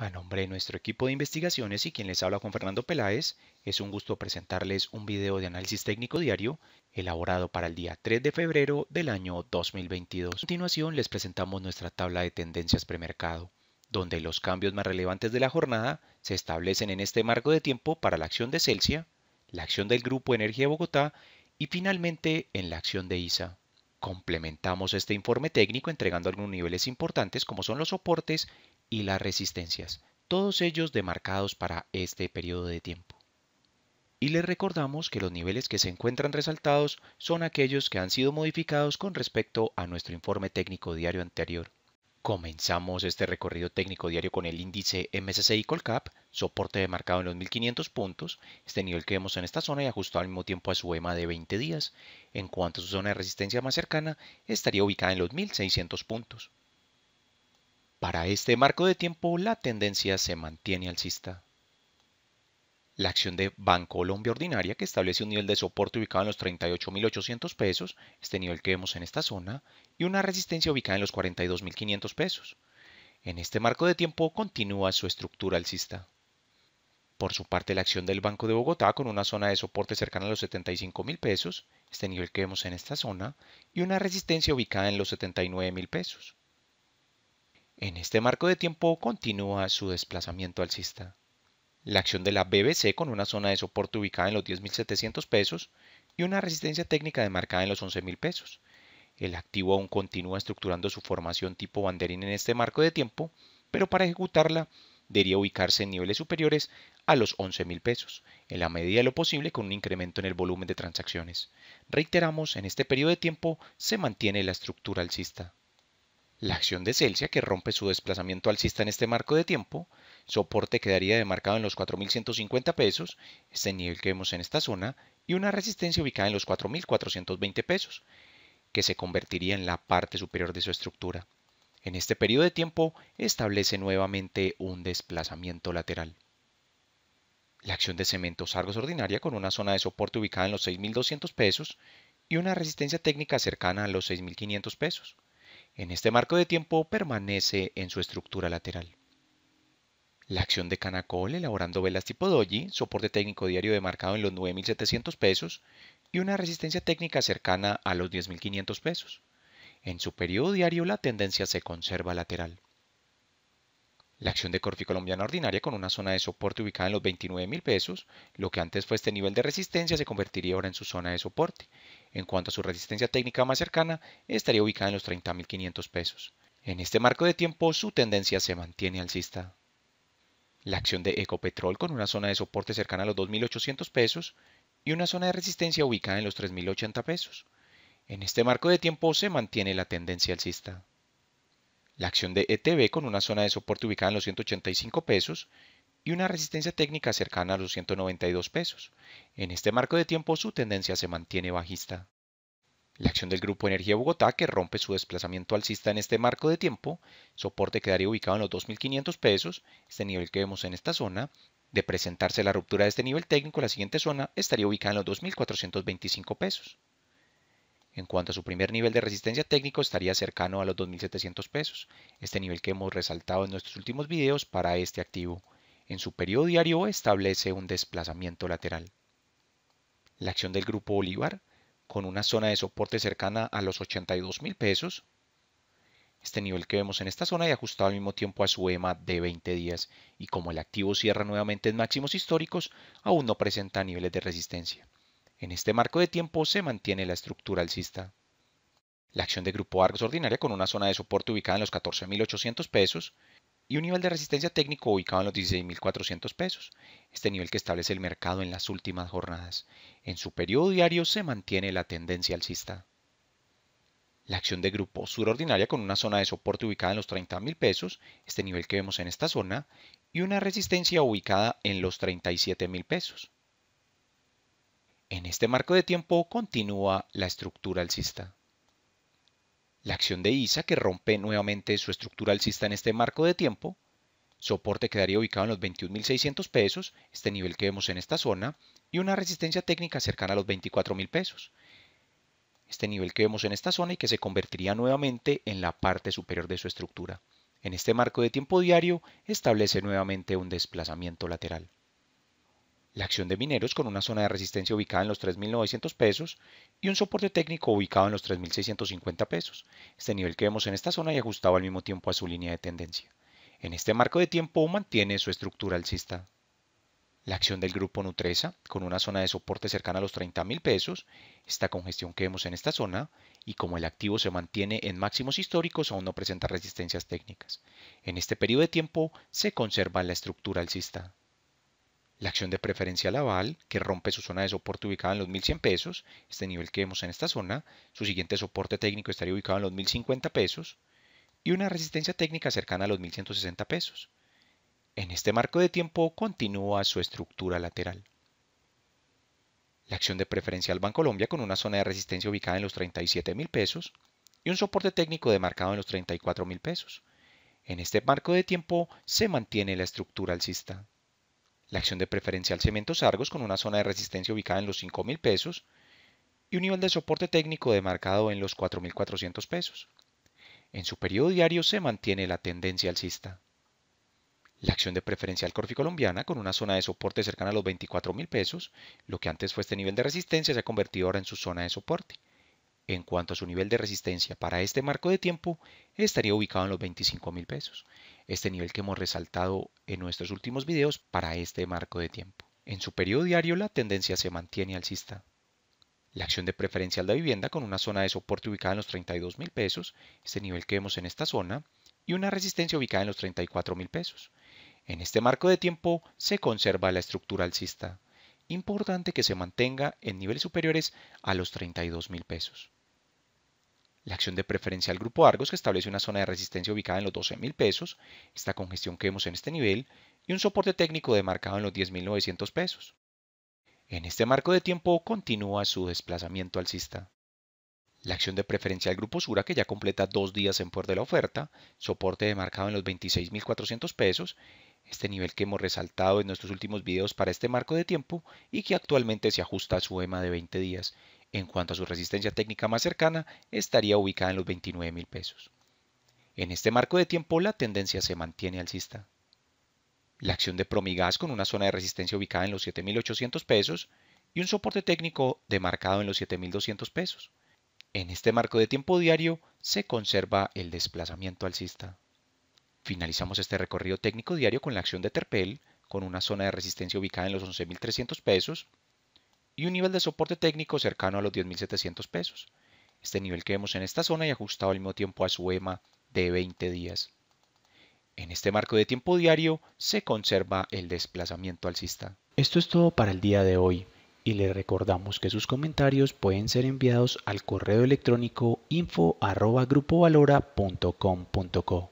A nombre de nuestro equipo de investigaciones y quien les habla con Fernando Peláez, es un gusto presentarles un video de análisis técnico diario elaborado para el día 3 de febrero del año 2022. A continuación les presentamos nuestra tabla de tendencias premercado, donde los cambios más relevantes de la jornada se establecen en este marco de tiempo para la acción de Celsia, la acción del Grupo Energía de Bogotá y finalmente en la acción de ISA. Complementamos este informe técnico entregando algunos niveles importantes como son los soportes y las resistencias, todos ellos demarcados para este periodo de tiempo. Y les recordamos que los niveles que se encuentran resaltados son aquellos que han sido modificados con respecto a nuestro informe técnico diario anterior. Comenzamos este recorrido técnico diario con el índice MSCI Colcap, soporte demarcado en los 1500 puntos, este nivel que vemos en esta zona y ajustado al mismo tiempo a su EMA de 20 días. En cuanto a su zona de resistencia más cercana, estaría ubicada en los 1600 puntos. Para este marco de tiempo, la tendencia se mantiene alcista. La acción de Banco Colombia Ordinaria, que establece un nivel de soporte ubicado en los 38.800 pesos, este nivel que vemos en esta zona, y una resistencia ubicada en los 42.500 pesos. En este marco de tiempo continúa su estructura alcista. Por su parte, la acción del Banco de Bogotá con una zona de soporte cercana a los 75,000 pesos, este nivel que vemos en esta zona, y una resistencia ubicada en los 79,000 pesos. En este marco de tiempo continúa su desplazamiento alcista. La acción de la BBC con una zona de soporte ubicada en los 10.700 pesos y una resistencia técnica demarcada en los 11.000 pesos. El activo aún continúa estructurando su formación tipo banderín en este marco de tiempo, pero para ejecutarla debería ubicarse en niveles superiores a los 11.000 pesos, en la medida de lo posible con un incremento en el volumen de transacciones. Reiteramos, en este periodo de tiempo se mantiene la estructura alcista. La acción de Celsius, que rompe su desplazamiento alcista en este marco de tiempo, soporte quedaría demarcado en los 4.150 pesos, este nivel que vemos en esta zona, y una resistencia ubicada en los 4.420 pesos, que se convertiría en la parte superior de su estructura. En este periodo de tiempo establece nuevamente un desplazamiento lateral. La acción de cementos Argos ordinaria con una zona de soporte ubicada en los 6.200 pesos y una resistencia técnica cercana a los 6.500 pesos en este marco de tiempo permanece en su estructura lateral. La acción de Canacol elaborando velas tipo doji, soporte técnico diario demarcado en los 9.700 pesos y una resistencia técnica cercana a los 10.500 pesos. En su periodo diario la tendencia se conserva lateral. La acción de Corfi Colombiana Ordinaria con una zona de soporte ubicada en los 29,000 mil pesos, lo que antes fue este nivel de resistencia se convertiría ahora en su zona de soporte. En cuanto a su resistencia técnica más cercana, estaría ubicada en los 30.500 pesos. En este marco de tiempo su tendencia se mantiene alcista. La acción de Ecopetrol con una zona de soporte cercana a los 2.800 pesos y una zona de resistencia ubicada en los 3.080 pesos. En este marco de tiempo se mantiene la tendencia alcista la acción de ETB con una zona de soporte ubicada en los 185 pesos y una resistencia técnica cercana a los 192 pesos. En este marco de tiempo su tendencia se mantiene bajista. La acción del Grupo Energía Bogotá, que rompe su desplazamiento alcista en este marco de tiempo, soporte quedaría ubicado en los 2.500 pesos, este nivel que vemos en esta zona. De presentarse la ruptura de este nivel técnico, la siguiente zona estaría ubicada en los 2.425 pesos. En cuanto a su primer nivel de resistencia técnico estaría cercano a los 2.700 pesos, este nivel que hemos resaltado en nuestros últimos videos para este activo. En su periodo diario establece un desplazamiento lateral. La acción del grupo Bolívar, con una zona de soporte cercana a los 82.000 pesos, este nivel que vemos en esta zona y ajustado al mismo tiempo a su EMA de 20 días y como el activo cierra nuevamente en máximos históricos, aún no presenta niveles de resistencia. En este marco de tiempo se mantiene la estructura alcista. La acción de grupo Argos ordinaria con una zona de soporte ubicada en los 14.800 pesos y un nivel de resistencia técnico ubicado en los 16.400 pesos, este nivel que establece el mercado en las últimas jornadas. En su periodo diario se mantiene la tendencia alcista. La acción de grupo sur ordinaria con una zona de soporte ubicada en los 30.000 pesos, este nivel que vemos en esta zona, y una resistencia ubicada en los 37.000 pesos. En este marco de tiempo continúa la estructura alcista. La acción de ISA que rompe nuevamente su estructura alcista en este marco de tiempo, soporte quedaría ubicado en los 21.600 pesos, este nivel que vemos en esta zona, y una resistencia técnica cercana a los 24.000 pesos, este nivel que vemos en esta zona y que se convertiría nuevamente en la parte superior de su estructura. En este marco de tiempo diario establece nuevamente un desplazamiento lateral la acción de mineros con una zona de resistencia ubicada en los 3.900 pesos y un soporte técnico ubicado en los 3.650 pesos, este nivel que vemos en esta zona y ajustado al mismo tiempo a su línea de tendencia. En este marco de tiempo mantiene su estructura alcista. La acción del grupo Nutresa, con una zona de soporte cercana a los 30.000 pesos, esta congestión que vemos en esta zona, y como el activo se mantiene en máximos históricos, aún no presenta resistencias técnicas. En este periodo de tiempo se conserva la estructura alcista la acción de preferencia Laval, que rompe su zona de soporte ubicada en los 1100 pesos, este nivel que vemos en esta zona, su siguiente soporte técnico estaría ubicado en los 1050 pesos, y una resistencia técnica cercana a los 1160 pesos. En este marco de tiempo continúa su estructura lateral. La acción de preferencia al Colombia con una zona de resistencia ubicada en los $37,000 pesos y un soporte técnico demarcado en los $34,000. pesos. En este marco de tiempo se mantiene la estructura alcista la acción de preferencial Cementos Argos con una zona de resistencia ubicada en los 5.000 pesos y un nivel de soporte técnico demarcado en los 4.400 pesos. En su periodo diario se mantiene la tendencia alcista. La acción de preferencial Corfi Colombiana con una zona de soporte cercana a los 24.000 pesos, lo que antes fue este nivel de resistencia se ha convertido ahora en su zona de soporte. En cuanto a su nivel de resistencia para este marco de tiempo, estaría ubicado en los 25.000 pesos este nivel que hemos resaltado en nuestros últimos videos para este marco de tiempo. En su periodo diario la tendencia se mantiene alcista. La acción de preferencial de vivienda con una zona de soporte ubicada en los 32 mil pesos, este nivel que vemos en esta zona, y una resistencia ubicada en los 34 mil pesos. En este marco de tiempo se conserva la estructura alcista. Importante que se mantenga en niveles superiores a los 32 mil pesos la acción de preferencia al grupo Argos que establece una zona de resistencia ubicada en los 12,000 pesos, esta congestión que vemos en este nivel, y un soporte técnico demarcado en los 10.900 pesos. En este marco de tiempo continúa su desplazamiento alcista. La acción de preferencia al grupo Sura, que ya completa dos días en poder de la oferta, soporte demarcado en los 26.400 pesos, este nivel que hemos resaltado en nuestros últimos videos para este marco de tiempo y que actualmente se ajusta a su EMA de 20 días en cuanto a su resistencia técnica más cercana, estaría ubicada en los 29 mil pesos. En este marco de tiempo, la tendencia se mantiene alcista. La acción de Promigas con una zona de resistencia ubicada en los 7.800 pesos y un soporte técnico demarcado en los 7.200 pesos. En este marco de tiempo diario se conserva el desplazamiento alcista. Finalizamos este recorrido técnico diario con la acción de Terpel, con una zona de resistencia ubicada en los 11.300 pesos y un nivel de soporte técnico cercano a los 10.700 pesos. Este nivel que vemos en esta zona y ajustado al mismo tiempo a su EMA de 20 días. En este marco de tiempo diario se conserva el desplazamiento alcista. Esto es todo para el día de hoy y le recordamos que sus comentarios pueden ser enviados al correo electrónico info@grupovalora.com.co.